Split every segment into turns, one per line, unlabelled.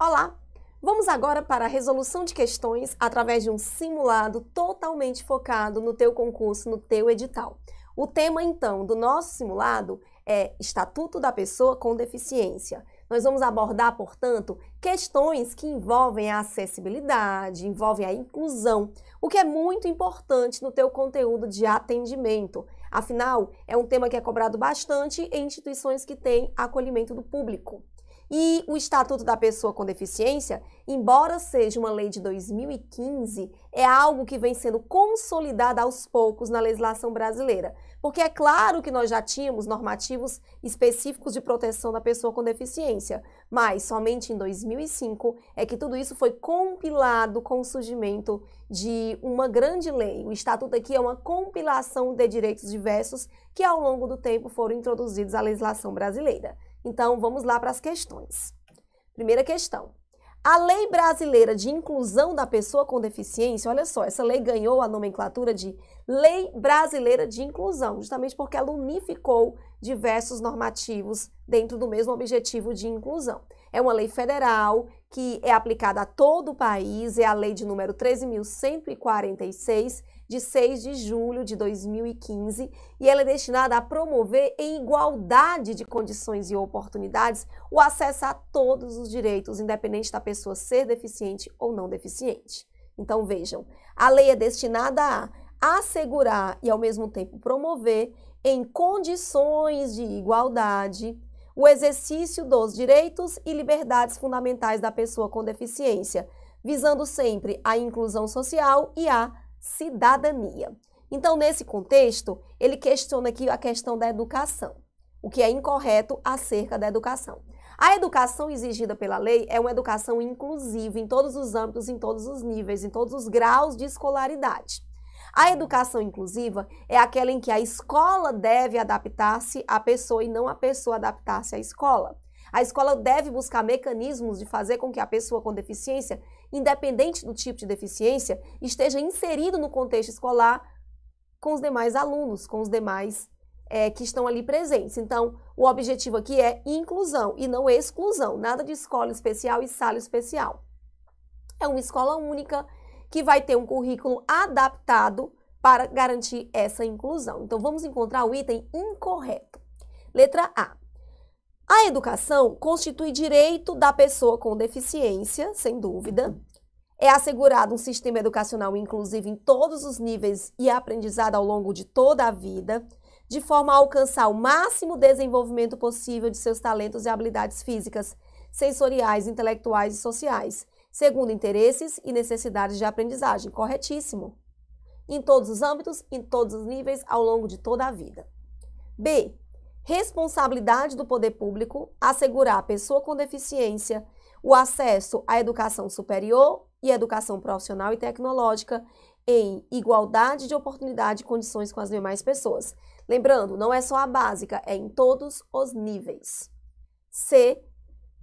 Olá! Vamos agora para a resolução de questões através de um simulado totalmente focado no teu concurso, no teu edital. O tema, então, do nosso simulado é Estatuto da Pessoa com Deficiência. Nós vamos abordar, portanto, questões que envolvem a acessibilidade, envolvem a inclusão, o que é muito importante no teu conteúdo de atendimento. Afinal, é um tema que é cobrado bastante em instituições que têm acolhimento do público. E o Estatuto da Pessoa com Deficiência, embora seja uma lei de 2015, é algo que vem sendo consolidado aos poucos na legislação brasileira. Porque é claro que nós já tínhamos normativos específicos de proteção da pessoa com deficiência, mas somente em 2005 é que tudo isso foi compilado com o surgimento de uma grande lei. O Estatuto aqui é uma compilação de direitos diversos que ao longo do tempo foram introduzidos à legislação brasileira. Então, vamos lá para as questões. Primeira questão. A Lei Brasileira de Inclusão da Pessoa com Deficiência, olha só, essa lei ganhou a nomenclatura de Lei Brasileira de Inclusão, justamente porque ela unificou diversos normativos dentro do mesmo objetivo de inclusão. É uma lei federal que é aplicada a todo o país, é a lei de número 13.146, de 6 de julho de 2015, e ela é destinada a promover em igualdade de condições e oportunidades o acesso a todos os direitos, independente da pessoa ser deficiente ou não deficiente. Então vejam, a lei é destinada a assegurar e ao mesmo tempo promover em condições de igualdade o exercício dos direitos e liberdades fundamentais da pessoa com deficiência, visando sempre a inclusão social e a cidadania. Então, nesse contexto, ele questiona aqui a questão da educação, o que é incorreto acerca da educação. A educação exigida pela lei é uma educação inclusiva em todos os âmbitos, em todos os níveis, em todos os graus de escolaridade. A educação inclusiva é aquela em que a escola deve adaptar-se à pessoa e não a pessoa adaptar-se à escola. A escola deve buscar mecanismos de fazer com que a pessoa com deficiência independente do tipo de deficiência, esteja inserido no contexto escolar com os demais alunos, com os demais é, que estão ali presentes. Então, o objetivo aqui é inclusão e não exclusão, nada de escola especial e sala especial. É uma escola única que vai ter um currículo adaptado para garantir essa inclusão. Então, vamos encontrar o item incorreto. Letra A. A educação constitui direito da pessoa com deficiência, sem dúvida. É assegurado um sistema educacional inclusivo em todos os níveis e aprendizado ao longo de toda a vida, de forma a alcançar o máximo desenvolvimento possível de seus talentos e habilidades físicas, sensoriais, intelectuais e sociais, segundo interesses e necessidades de aprendizagem. Corretíssimo. Em todos os âmbitos, em todos os níveis, ao longo de toda a vida. B responsabilidade do poder público assegurar à pessoa com deficiência o acesso à educação superior e educação profissional e tecnológica em igualdade de oportunidade e condições com as demais pessoas. Lembrando, não é só a básica, é em todos os níveis. C.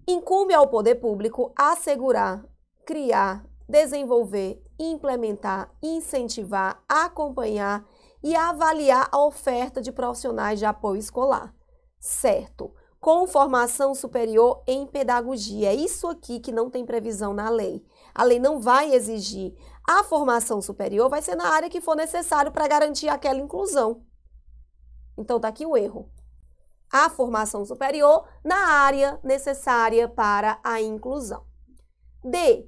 Incumbe ao poder público assegurar, criar, desenvolver, implementar, incentivar, acompanhar e avaliar a oferta de profissionais de apoio escolar. Certo. Com formação superior em pedagogia. É isso aqui que não tem previsão na lei. A lei não vai exigir. A formação superior vai ser na área que for necessário para garantir aquela inclusão. Então, está aqui o erro. A formação superior na área necessária para a inclusão. D.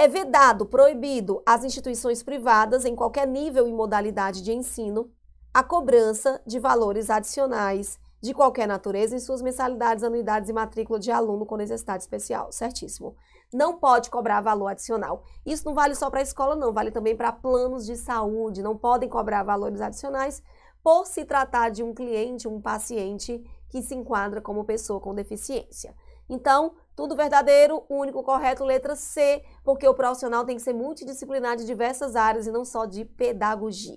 É vedado, proibido às instituições privadas, em qualquer nível e modalidade de ensino, a cobrança de valores adicionais de qualquer natureza em suas mensalidades, anuidades e matrícula de aluno com necessidade especial. Certíssimo. Não pode cobrar valor adicional. Isso não vale só para a escola, não, vale também para planos de saúde. Não podem cobrar valores adicionais por se tratar de um cliente, um paciente que se enquadra como pessoa com deficiência. Então, tudo verdadeiro, único, correto, letra C, porque o profissional tem que ser multidisciplinar de diversas áreas e não só de pedagogia.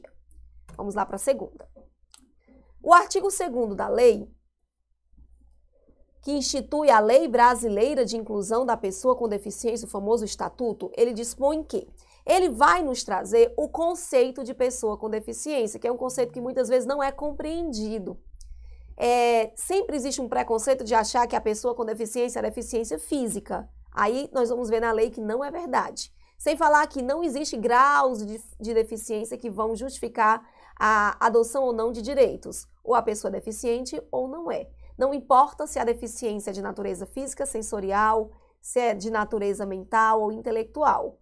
Vamos lá para a segunda. O artigo 2 da lei, que institui a Lei Brasileira de Inclusão da Pessoa com Deficiência, o famoso Estatuto, ele dispõe que ele vai nos trazer o conceito de pessoa com deficiência, que é um conceito que muitas vezes não é compreendido é, sempre existe um preconceito de achar que a pessoa com deficiência é deficiência física. Aí nós vamos ver na lei que não é verdade. Sem falar que não existe graus de, de deficiência que vão justificar a adoção ou não de direitos. Ou a pessoa é deficiente ou não é. Não importa se é a deficiência é de natureza física, sensorial, se é de natureza mental ou intelectual.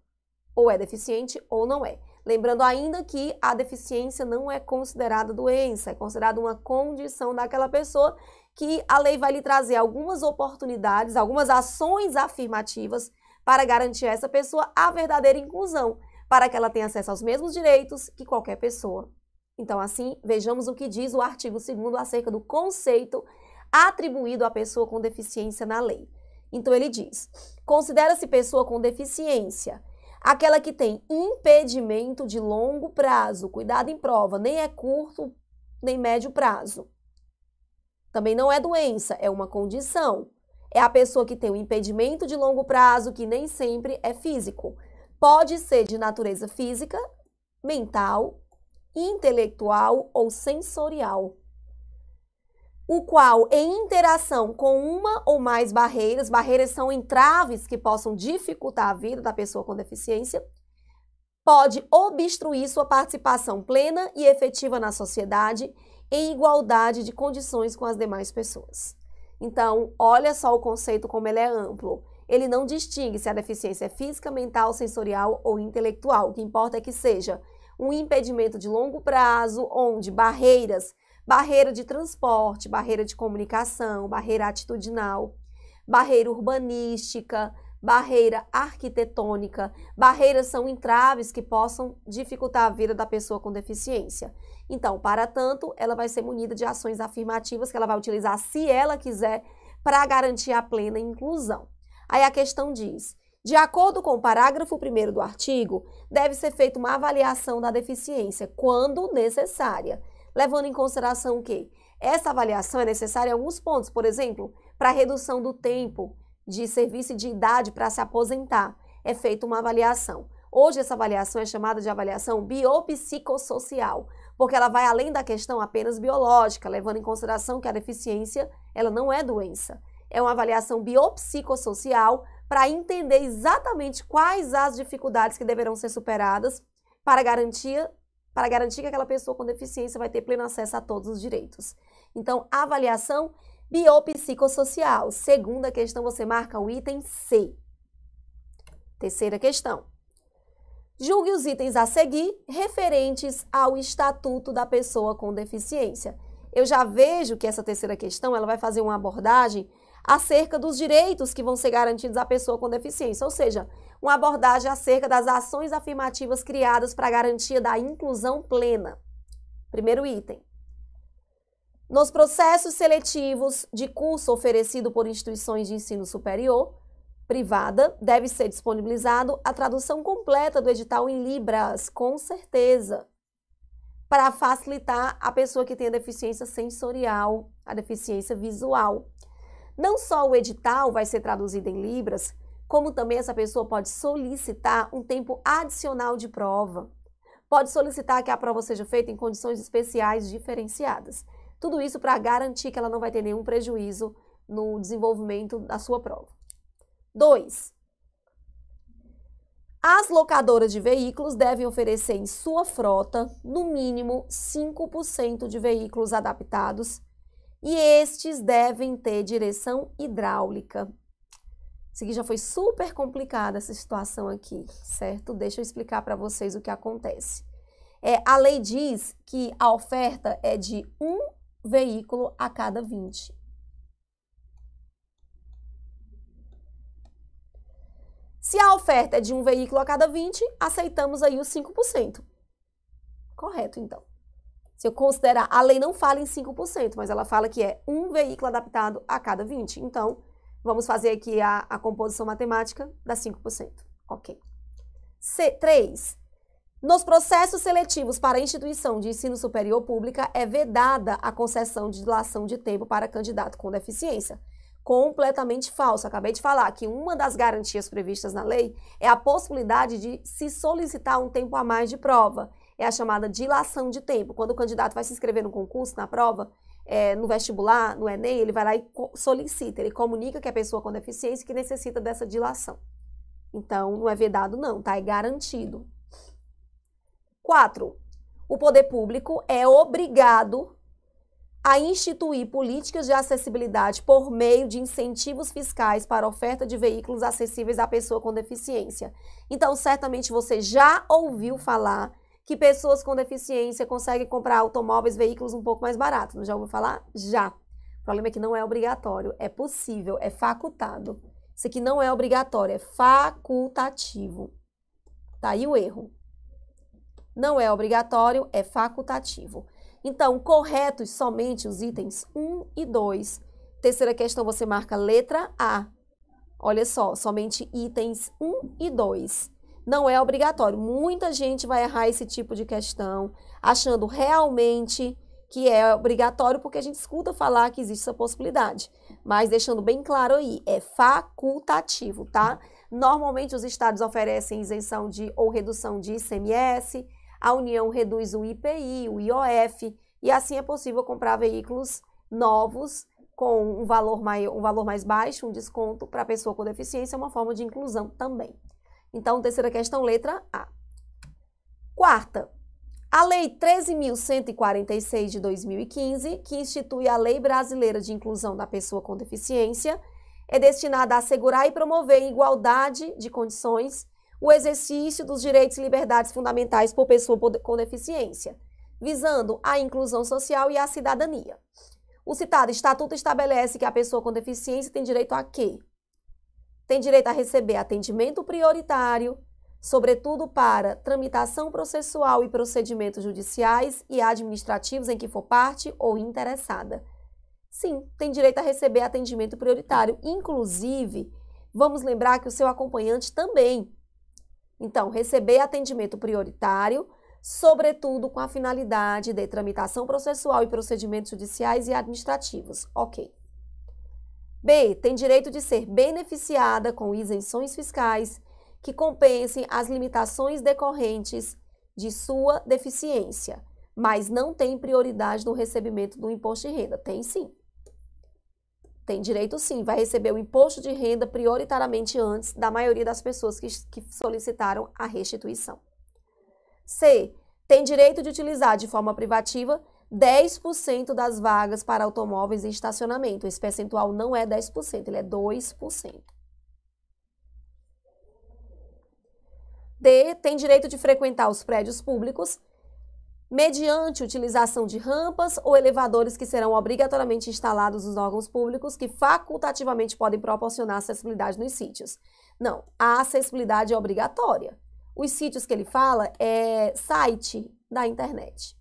Ou é deficiente ou não é. Lembrando ainda que a deficiência não é considerada doença, é considerada uma condição daquela pessoa que a lei vai lhe trazer algumas oportunidades, algumas ações afirmativas para garantir a essa pessoa a verdadeira inclusão, para que ela tenha acesso aos mesmos direitos que qualquer pessoa. Então, assim, vejamos o que diz o artigo 2 acerca do conceito atribuído à pessoa com deficiência na lei. Então, ele diz: considera-se pessoa com deficiência Aquela que tem impedimento de longo prazo, cuidado em prova, nem é curto nem médio prazo. Também não é doença, é uma condição. É a pessoa que tem um impedimento de longo prazo que nem sempre é físico. Pode ser de natureza física, mental, intelectual ou sensorial o qual, em interação com uma ou mais barreiras, barreiras são entraves que possam dificultar a vida da pessoa com deficiência, pode obstruir sua participação plena e efetiva na sociedade em igualdade de condições com as demais pessoas. Então, olha só o conceito como ele é amplo. Ele não distingue se a deficiência é física, mental, sensorial ou intelectual. O que importa é que seja um impedimento de longo prazo, onde barreiras barreira de transporte, barreira de comunicação, barreira atitudinal, barreira urbanística, barreira arquitetônica. Barreiras são entraves que possam dificultar a vida da pessoa com deficiência. Então, para tanto, ela vai ser munida de ações afirmativas que ela vai utilizar se ela quiser para garantir a plena inclusão. Aí a questão diz: de acordo com o parágrafo 1 do artigo, deve ser feita uma avaliação da deficiência quando necessária levando em consideração o quê? Essa avaliação é necessária em alguns pontos, por exemplo, para a redução do tempo de serviço e de idade para se aposentar, é feita uma avaliação. Hoje essa avaliação é chamada de avaliação biopsicossocial, porque ela vai além da questão apenas biológica, levando em consideração que a deficiência, ela não é doença. É uma avaliação biopsicossocial para entender exatamente quais as dificuldades que deverão ser superadas para garantia para garantir que aquela pessoa com deficiência vai ter pleno acesso a todos os direitos. Então, avaliação biopsicossocial. Segunda questão, você marca o item C. Terceira questão. Julgue os itens a seguir referentes ao Estatuto da Pessoa com Deficiência. Eu já vejo que essa terceira questão ela vai fazer uma abordagem acerca dos direitos que vão ser garantidos à pessoa com deficiência, ou seja, uma abordagem acerca das ações afirmativas criadas para a garantia da inclusão plena. Primeiro item. Nos processos seletivos de curso oferecido por instituições de ensino superior privada, deve ser disponibilizado a tradução completa do edital em Libras, com certeza, para facilitar a pessoa que tem a deficiência sensorial, a deficiência visual. Não só o edital vai ser traduzido em Libras, como também essa pessoa pode solicitar um tempo adicional de prova. Pode solicitar que a prova seja feita em condições especiais diferenciadas. Tudo isso para garantir que ela não vai ter nenhum prejuízo no desenvolvimento da sua prova. 2. As locadoras de veículos devem oferecer em sua frota, no mínimo, 5% de veículos adaptados e estes devem ter direção hidráulica isso aqui já foi super complicada essa situação aqui, certo? Deixa eu explicar para vocês o que acontece. É, a lei diz que a oferta é de um veículo a cada 20. Se a oferta é de um veículo a cada 20, aceitamos aí os 5%. Correto, então. Se eu considerar, a lei não fala em 5%, mas ela fala que é um veículo adaptado a cada 20. Então, Vamos fazer aqui a, a composição matemática, dá 5%. Ok. C, 3. Nos processos seletivos para instituição de ensino superior pública, é vedada a concessão de dilação de tempo para candidato com deficiência. Completamente falso. Acabei de falar que uma das garantias previstas na lei é a possibilidade de se solicitar um tempo a mais de prova. É a chamada dilação de tempo. Quando o candidato vai se inscrever no concurso, na prova, é, no vestibular, no Enem, ele vai lá e solicita, ele comunica que é pessoa com deficiência que necessita dessa dilação. Então, não é vedado não, tá? É garantido. Quatro, o poder público é obrigado a instituir políticas de acessibilidade por meio de incentivos fiscais para oferta de veículos acessíveis à pessoa com deficiência. Então, certamente você já ouviu falar que pessoas com deficiência conseguem comprar automóveis, veículos um pouco mais baratos. Já ouviu falar? Já. O problema é que não é obrigatório, é possível, é facultado. Isso aqui não é obrigatório, é facultativo. Tá aí o erro. Não é obrigatório, é facultativo. Então, corretos somente os itens 1 e 2. Terceira questão, você marca letra A. Olha só, somente itens 1 e 2 não é obrigatório. Muita gente vai errar esse tipo de questão, achando realmente que é obrigatório, porque a gente escuta falar que existe essa possibilidade. Mas deixando bem claro aí, é facultativo, tá? Normalmente os estados oferecem isenção de ou redução de ICMS, a União reduz o IPI, o IOF, e assim é possível comprar veículos novos com um valor, maior, um valor mais baixo, um desconto para a pessoa com deficiência, é uma forma de inclusão também. Então, terceira questão, letra A. Quarta, a Lei 13.146 de 2015, que institui a Lei Brasileira de Inclusão da Pessoa com Deficiência, é destinada a assegurar e promover igualdade de condições, o exercício dos direitos e liberdades fundamentais por pessoa com deficiência, visando a inclusão social e a cidadania. O citado estatuto estabelece que a pessoa com deficiência tem direito a quê? tem direito a receber atendimento prioritário, sobretudo para tramitação processual e procedimentos judiciais e administrativos em que for parte ou interessada. Sim, tem direito a receber atendimento prioritário. Inclusive, vamos lembrar que o seu acompanhante também. Então, receber atendimento prioritário, sobretudo com a finalidade de tramitação processual e procedimentos judiciais e administrativos. Ok. B. Tem direito de ser beneficiada com isenções fiscais que compensem as limitações decorrentes de sua deficiência, mas não tem prioridade no recebimento do imposto de renda. Tem sim. Tem direito sim, vai receber o imposto de renda prioritariamente antes da maioria das pessoas que, que solicitaram a restituição. C. Tem direito de utilizar de forma privativa 10% das vagas para automóveis em estacionamento. Esse percentual não é 10%, ele é 2%. D. Tem direito de frequentar os prédios públicos mediante utilização de rampas ou elevadores que serão obrigatoriamente instalados nos órgãos públicos que facultativamente podem proporcionar acessibilidade nos sítios. Não, a acessibilidade é obrigatória. Os sítios que ele fala é site da internet.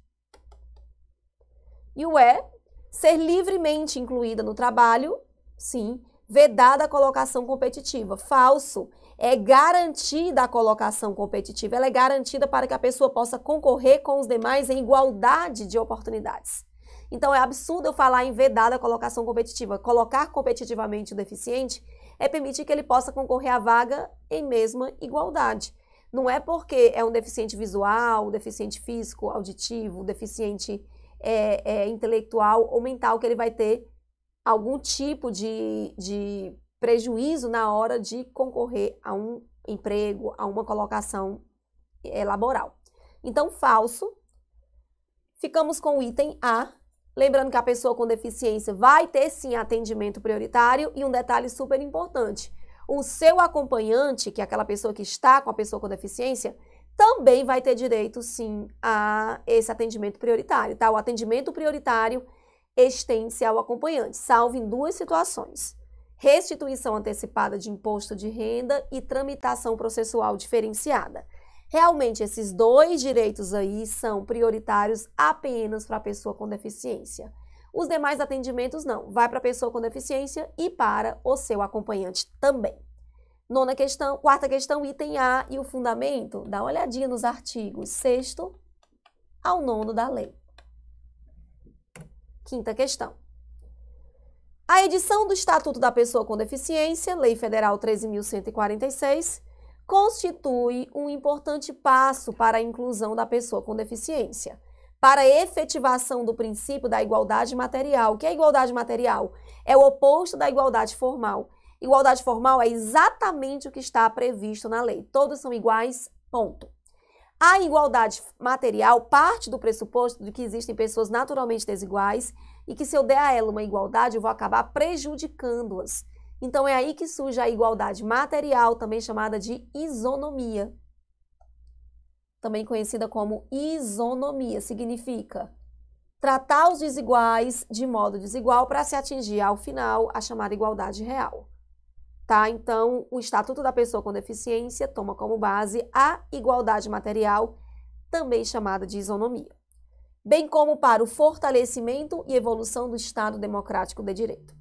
E o E, é, ser livremente incluída no trabalho, sim, vedada a colocação competitiva. Falso. É garantida a colocação competitiva. Ela é garantida para que a pessoa possa concorrer com os demais em igualdade de oportunidades. Então é absurdo eu falar em vedada a colocação competitiva. Colocar competitivamente o deficiente é permitir que ele possa concorrer à vaga em mesma igualdade. Não é porque é um deficiente visual, um deficiente físico, auditivo, um deficiente é, é, intelectual ou mental que ele vai ter algum tipo de, de prejuízo na hora de concorrer a um emprego, a uma colocação é, laboral. Então, falso. Ficamos com o item A, Lembrando que a pessoa com deficiência vai ter sim atendimento prioritário e um detalhe super importante: o seu acompanhante, que é aquela pessoa que está com a pessoa com deficiência, também vai ter direito, sim, a esse atendimento prioritário, tá? O atendimento prioritário estende-se ao acompanhante, salvo em duas situações: restituição antecipada de imposto de renda e tramitação processual diferenciada. Realmente, esses dois direitos aí são prioritários apenas para a pessoa com deficiência. Os demais atendimentos não, vai para a pessoa com deficiência e para o seu acompanhante também. Nona questão, quarta questão, item A e o fundamento, dá uma olhadinha nos artigos sexto ao nono da lei. Quinta questão. A edição do Estatuto da Pessoa com Deficiência, Lei Federal 13.146, constitui um importante passo para a inclusão da pessoa com deficiência, para a efetivação do princípio da igualdade material. O que é igualdade material? É o oposto da igualdade formal Igualdade formal é exatamente o que está previsto na lei. Todos são iguais, ponto. A igualdade material parte do pressuposto de que existem pessoas naturalmente desiguais e que se eu der a ela uma igualdade, eu vou acabar prejudicando-as. Então é aí que surge a igualdade material, também chamada de isonomia. Também conhecida como isonomia, significa tratar os desiguais de modo desigual para se atingir ao final a chamada igualdade real. Tá? Então, o Estatuto da Pessoa com Deficiência toma como base a igualdade material, também chamada de isonomia, bem como para o fortalecimento e evolução do Estado Democrático de Direito.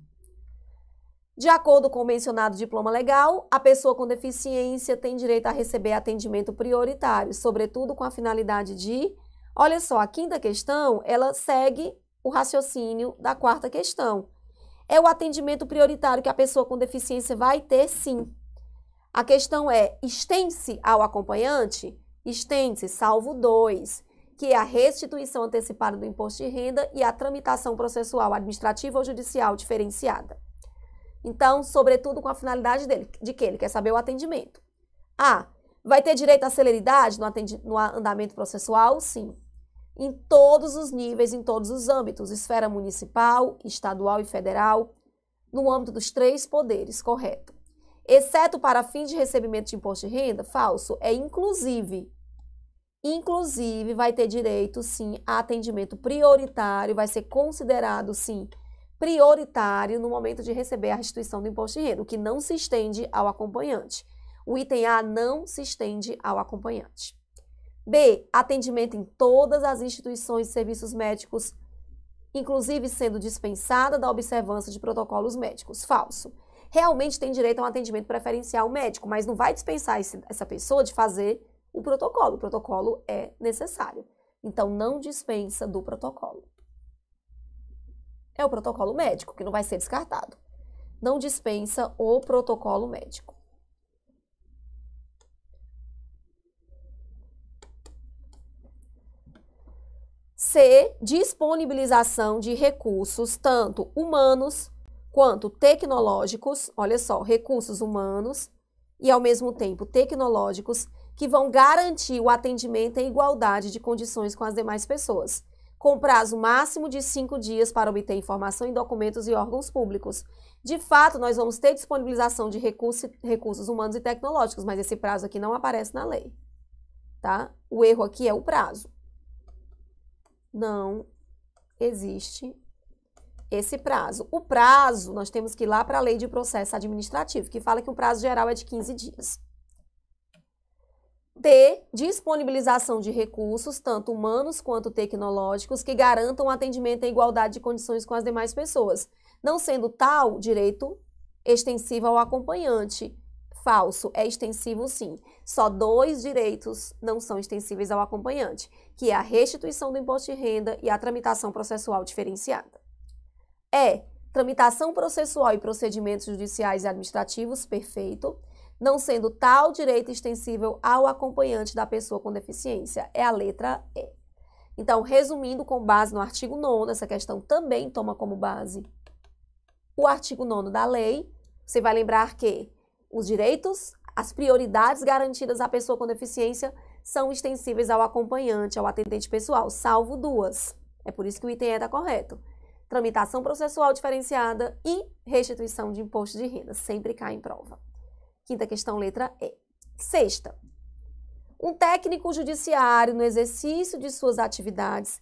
De acordo com o mencionado diploma legal, a pessoa com deficiência tem direito a receber atendimento prioritário, sobretudo com a finalidade de. Olha só, a quinta questão ela segue o raciocínio da quarta questão. É o atendimento prioritário que a pessoa com deficiência vai ter, sim. A questão é, estende-se ao acompanhante? Estende-se, salvo dois, que é a restituição antecipada do imposto de renda e a tramitação processual administrativa ou judicial diferenciada. Então, sobretudo com a finalidade dele, de que ele quer saber o atendimento. Ah, vai ter direito à celeridade no, no andamento processual? Sim em todos os níveis, em todos os âmbitos, esfera municipal, estadual e federal, no âmbito dos três poderes, correto. Exceto para fins de recebimento de imposto de renda, falso, é inclusive. Inclusive, vai ter direito, sim, a atendimento prioritário, vai ser considerado, sim, prioritário no momento de receber a restituição do imposto de renda, o que não se estende ao acompanhante. O item A não se estende ao acompanhante. B. Atendimento em todas as instituições e serviços médicos, inclusive sendo dispensada da observância de protocolos médicos. Falso. Realmente tem direito a um atendimento preferencial médico, mas não vai dispensar esse, essa pessoa de fazer o protocolo. O protocolo é necessário. Então, não dispensa do protocolo. É o protocolo médico, que não vai ser descartado. Não dispensa o protocolo médico. C. Disponibilização de recursos, tanto humanos quanto tecnológicos, olha só, recursos humanos e ao mesmo tempo tecnológicos, que vão garantir o atendimento em igualdade de condições com as demais pessoas, com prazo máximo de cinco dias para obter informação em documentos e órgãos públicos. De fato, nós vamos ter disponibilização de recursos humanos e tecnológicos, mas esse prazo aqui não aparece na lei. Tá? O erro aqui é o prazo não existe esse prazo. O prazo, nós temos que ir lá para a lei de processo administrativo, que fala que o prazo geral é de 15 dias. D, disponibilização de recursos, tanto humanos quanto tecnológicos, que garantam atendimento em igualdade de condições com as demais pessoas, não sendo tal direito extensivo ao acompanhante, Falso, é extensivo sim. Só dois direitos não são extensíveis ao acompanhante, que é a restituição do imposto de renda e a tramitação processual diferenciada. É, tramitação processual e procedimentos judiciais e administrativos, perfeito, não sendo tal direito extensível ao acompanhante da pessoa com deficiência, é a letra E. Então, resumindo, com base no artigo 9, essa questão também toma como base o artigo 9 da lei. Você vai lembrar que os direitos, as prioridades garantidas à pessoa com deficiência são extensíveis ao acompanhante, ao atendente pessoal, salvo duas. É por isso que o item E está correto. Tramitação processual diferenciada e restituição de imposto de renda. Sempre cai em prova. Quinta questão, letra E. Sexta. Um técnico judiciário, no exercício de suas atividades,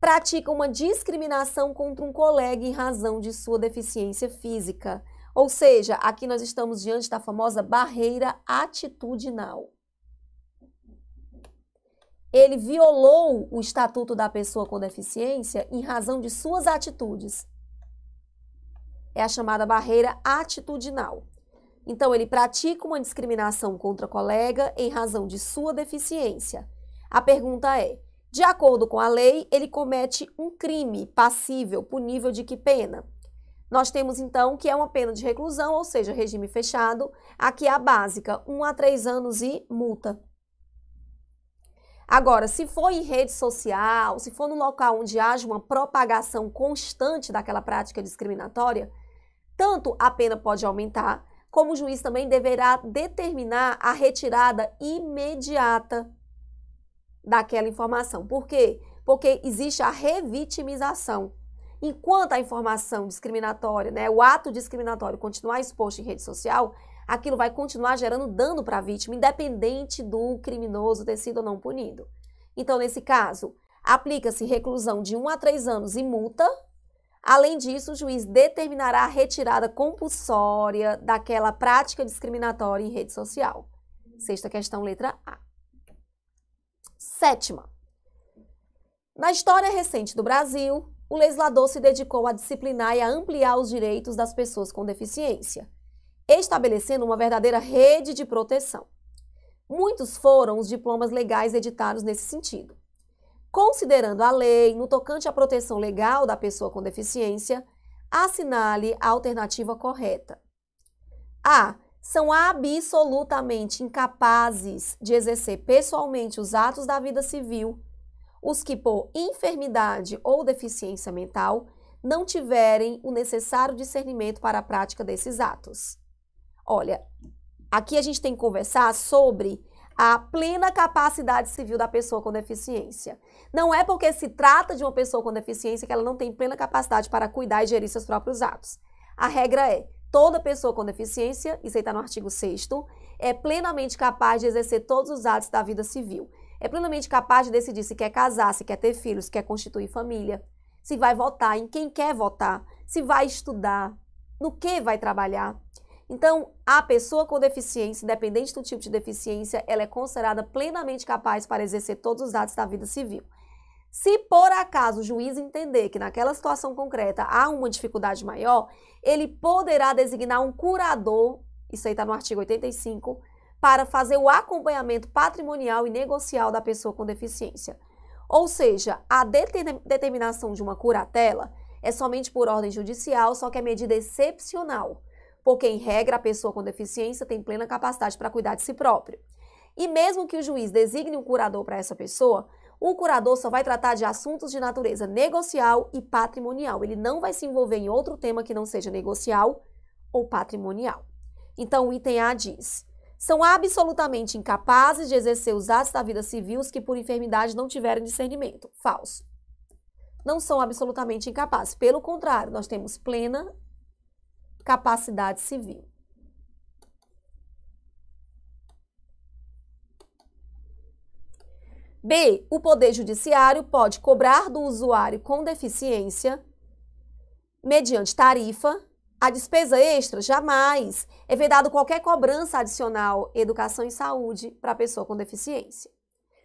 pratica uma discriminação contra um colega em razão de sua deficiência física ou seja, aqui nós estamos diante da famosa barreira atitudinal. Ele violou o estatuto da pessoa com deficiência em razão de suas atitudes. É a chamada barreira atitudinal. Então, ele pratica uma discriminação contra colega em razão de sua deficiência. A pergunta é: de acordo com a lei, ele comete um crime passível, punível de que pena? Nós temos então que é uma pena de reclusão, ou seja, regime fechado. Aqui é a básica, 1 um a 3 anos e multa. Agora, se for em rede social, se for no local onde haja uma propagação constante daquela prática discriminatória, tanto a pena pode aumentar, como o juiz também deverá determinar a retirada imediata daquela informação. Por quê? Porque existe a revitimização. Enquanto a informação discriminatória, né, o ato discriminatório continuar exposto em rede social, aquilo vai continuar gerando dano para a vítima, independente do criminoso ter sido ou não punido. Então, nesse caso, aplica-se reclusão de 1 a 3 anos e multa. Além disso, o juiz determinará a retirada compulsória daquela prática discriminatória em rede social. Sexta questão, letra A. Sétima. Na história recente do Brasil, o legislador se dedicou a disciplinar e a ampliar os direitos das pessoas com deficiência, estabelecendo uma verdadeira rede de proteção. Muitos foram os diplomas legais editados nesse sentido. Considerando a lei no tocante à proteção legal da pessoa com deficiência, assinale a alternativa correta. A. São absolutamente incapazes de exercer pessoalmente os atos da vida civil os que, por enfermidade ou deficiência mental, não tiverem o necessário discernimento para a prática desses atos. Olha, aqui a gente tem que conversar sobre a plena capacidade civil da pessoa com deficiência. Não é porque se trata de uma pessoa com deficiência que ela não tem plena capacidade para cuidar e gerir seus próprios atos. A regra é: toda pessoa com deficiência, isso aí está no artigo 6, é plenamente capaz de exercer todos os atos da vida civil é plenamente capaz de decidir se quer casar, se quer ter filhos, se quer constituir família, se vai votar, em quem quer votar, se vai estudar, no que vai trabalhar. Então, a pessoa com deficiência, independente do tipo de deficiência, ela é considerada plenamente capaz para exercer todos os atos da vida civil. Se por acaso o juiz entender que naquela situação concreta há uma dificuldade maior, ele poderá designar um curador, isso aí está no artigo 85, para fazer o acompanhamento patrimonial e negocial da pessoa com deficiência. Ou seja, a determinação de uma curatela é somente por ordem judicial, só que é medida excepcional, porque, em regra, a pessoa com deficiência tem plena capacidade para cuidar de si próprio. E mesmo que o juiz designe um curador para essa pessoa, o curador só vai tratar de assuntos de natureza negocial e patrimonial. Ele não vai se envolver em outro tema que não seja negocial ou patrimonial. Então, o item A diz: são absolutamente incapazes de exercer os atos da vida civil os que por enfermidade não tiveram discernimento. Falso. Não são absolutamente incapazes. Pelo contrário, nós temos plena capacidade civil. B. O Poder Judiciário pode cobrar do usuário com deficiência, mediante tarifa, a despesa extra, jamais. É vedado qualquer cobrança adicional, educação e saúde, para a pessoa com deficiência.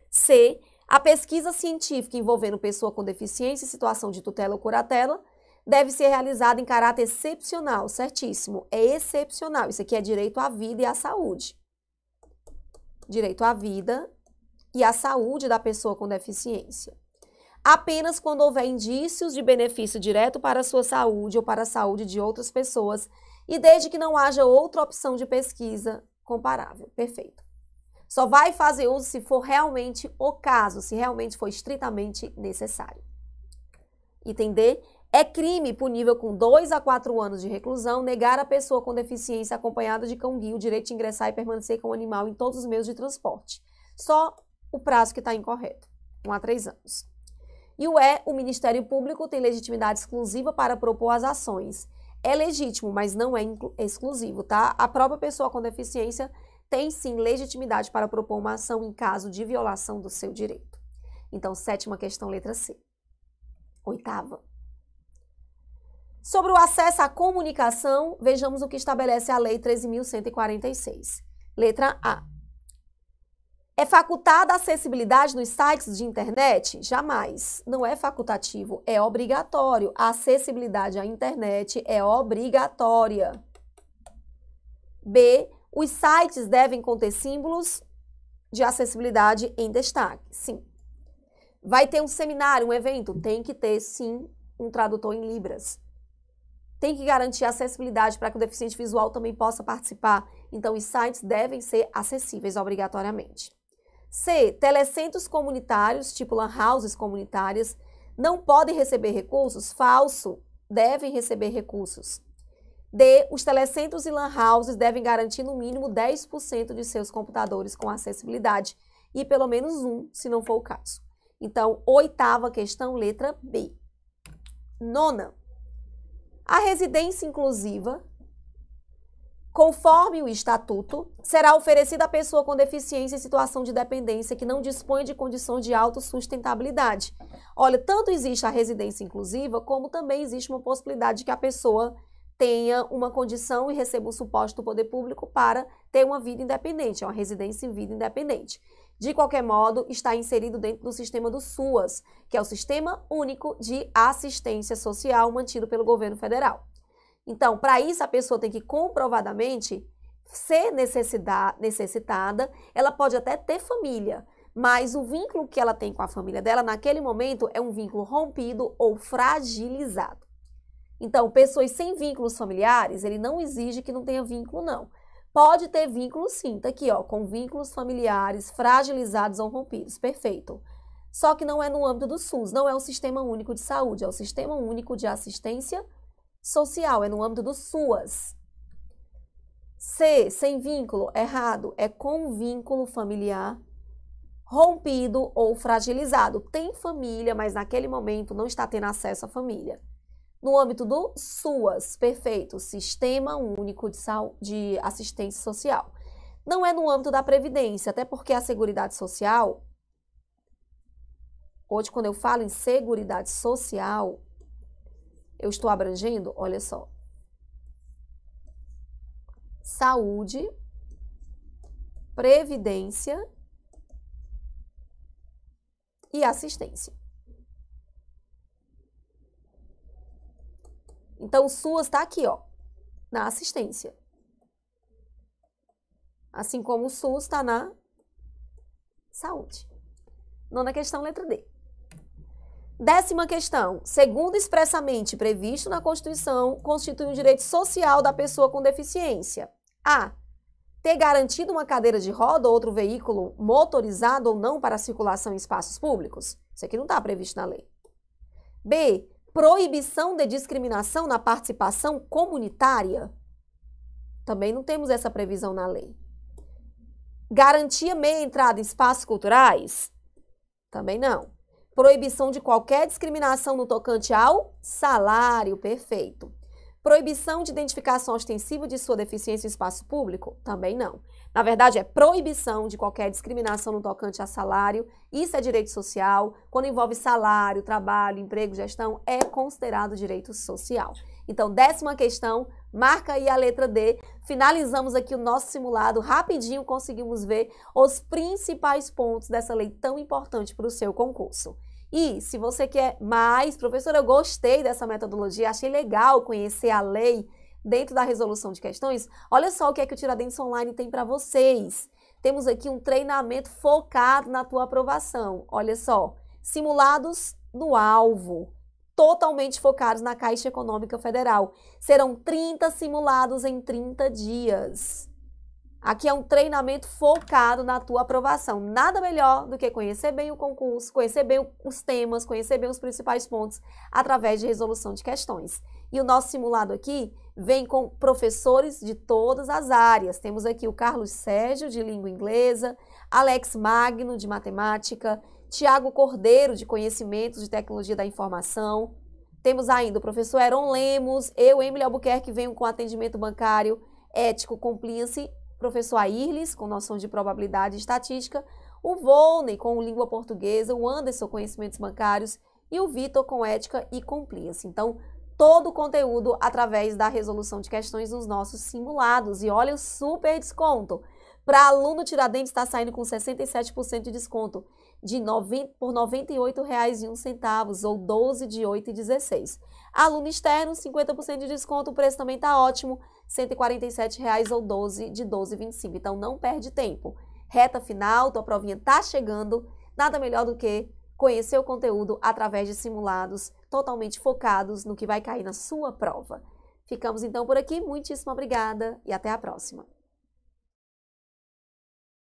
C. A pesquisa científica envolvendo pessoa com deficiência situação de tutela ou curatela deve ser realizada em caráter excepcional, certíssimo. É excepcional. Isso aqui é direito à vida e à saúde. Direito à vida e à saúde da pessoa com deficiência apenas quando houver indícios de benefício direto para a sua saúde ou para a saúde de outras pessoas e desde que não haja outra opção de pesquisa comparável. Perfeito. Só vai fazer uso se for realmente o caso, se realmente for estritamente necessário. Entender? É crime punível com 2 a 4 anos de reclusão negar a pessoa com deficiência acompanhada de cão guia o direito de ingressar e permanecer com o animal em todos os meios de transporte. Só o prazo que está incorreto, 1 um a 3 anos. E o E, o Ministério Público tem legitimidade exclusiva para propor as ações. É legítimo, mas não é exclusivo, tá? A própria pessoa com deficiência tem sim legitimidade para propor uma ação em caso de violação do seu direito. Então, sétima questão, letra C. Oitava. Sobre o acesso à comunicação, vejamos o que estabelece a Lei 13.146. Letra A. É facultada a acessibilidade nos sites de internet? Jamais. Não é facultativo, é obrigatório. A acessibilidade à internet é obrigatória. B. Os sites devem conter símbolos de acessibilidade em destaque. Sim. Vai ter um seminário, um evento? Tem que ter, sim, um tradutor em Libras. Tem que garantir acessibilidade para que o deficiente visual também possa participar. Então, os sites devem ser acessíveis obrigatoriamente. C. Telecentros comunitários, tipo lan houses comunitárias, não podem receber recursos? Falso. Devem receber recursos. D. Os telecentros e lan houses devem garantir no mínimo 10% de seus computadores com acessibilidade e pelo menos um, se não for o caso. Então, oitava questão, letra B. Nona. A residência inclusiva Conforme o estatuto, será oferecida à pessoa com deficiência em situação de dependência que não dispõe de condição de autossustentabilidade. Olha, tanto existe a residência inclusiva, como também existe uma possibilidade de que a pessoa tenha uma condição e receba um suporte do poder público para ter uma vida independente, é uma residência em vida independente. De qualquer modo, está inserido dentro do sistema do SUAS, que é o Sistema Único de Assistência Social mantido pelo governo federal. Então, para isso, a pessoa tem que comprovadamente ser necessitada, ela pode até ter família, mas o vínculo que ela tem com a família dela naquele momento é um vínculo rompido ou fragilizado. Então, pessoas sem vínculos familiares, ele não exige que não tenha vínculo, não. Pode ter vínculo sim, Está aqui, ó, com vínculos familiares fragilizados ou rompidos, perfeito. Só que não é no âmbito do SUS, não é o Sistema Único de Saúde, é o Sistema Único de Assistência social, é no âmbito do SUAS. C, sem vínculo, errado, é com vínculo familiar rompido ou fragilizado. Tem família, mas naquele momento não está tendo acesso à família. No âmbito do SUAS, perfeito, Sistema Único de, de Assistência Social. Não é no âmbito da Previdência, até porque a Seguridade Social, hoje quando eu falo em Seguridade Social, eu estou abrangendo, olha só. Saúde, previdência e assistência. Então, SUAS está aqui, ó, na assistência. Assim como o SUS está na saúde. Nona questão, letra D. Décima questão. Segundo expressamente previsto na Constituição, constitui um direito social da pessoa com deficiência. A. Ter garantido uma cadeira de roda ou outro veículo motorizado ou não para circulação em espaços públicos. Isso aqui não está previsto na lei. B. Proibição de discriminação na participação comunitária. Também não temos essa previsão na lei. Garantia meia entrada em espaços culturais? Também não. Proibição de qualquer discriminação no tocante ao salário, perfeito. Proibição de identificação ostensiva de sua deficiência em espaço público? Também não. Na verdade, é proibição de qualquer discriminação no tocante a salário. Isso é direito social. Quando envolve salário, trabalho, emprego, gestão, é considerado direito social. Então, décima questão, marca aí a letra D. Finalizamos aqui o nosso simulado. Rapidinho conseguimos ver os principais pontos dessa lei tão importante para o seu concurso. E se você quer mais, professor, eu gostei dessa metodologia, achei legal conhecer a lei dentro da resolução de questões, olha só o que é que o Tiradentes Online tem para vocês. Temos aqui um treinamento focado na tua aprovação. Olha só, simulados no alvo, totalmente focados na Caixa Econômica Federal. Serão 30 simulados em 30 dias. Aqui é um treinamento focado na tua aprovação. Nada melhor do que conhecer bem o concurso, conhecer bem os temas, conhecer bem os principais pontos através de resolução de questões. E o nosso simulado aqui vem com professores de todas as áreas. Temos aqui o Carlos Sérgio, de língua inglesa, Alex Magno, de matemática, Tiago Cordeiro, de conhecimentos de tecnologia da informação. Temos ainda o professor Aaron Lemos, eu, Emily Albuquerque, venho com atendimento bancário ético, compliance professor Airlis, com noção de probabilidade e estatística, o Volney, com língua portuguesa, o Anderson, conhecimentos bancários, e o Vitor, com ética e compliance. Então, todo o conteúdo através da resolução de questões nos nossos simulados. E olha o super desconto! Para aluno Tiradentes está saindo com 67% de desconto de 90, por R$ 98,01 ou 12 de 8,16. Aluno externo, 50% de desconto, o preço também está ótimo, 147 reais ou 12 de 12,25. Então não perde tempo. Reta final, tua provinha está chegando. Nada melhor do que conhecer o conteúdo através de simulados totalmente focados no que vai cair na sua prova. Ficamos então por aqui. Muitíssimo obrigada e até a próxima.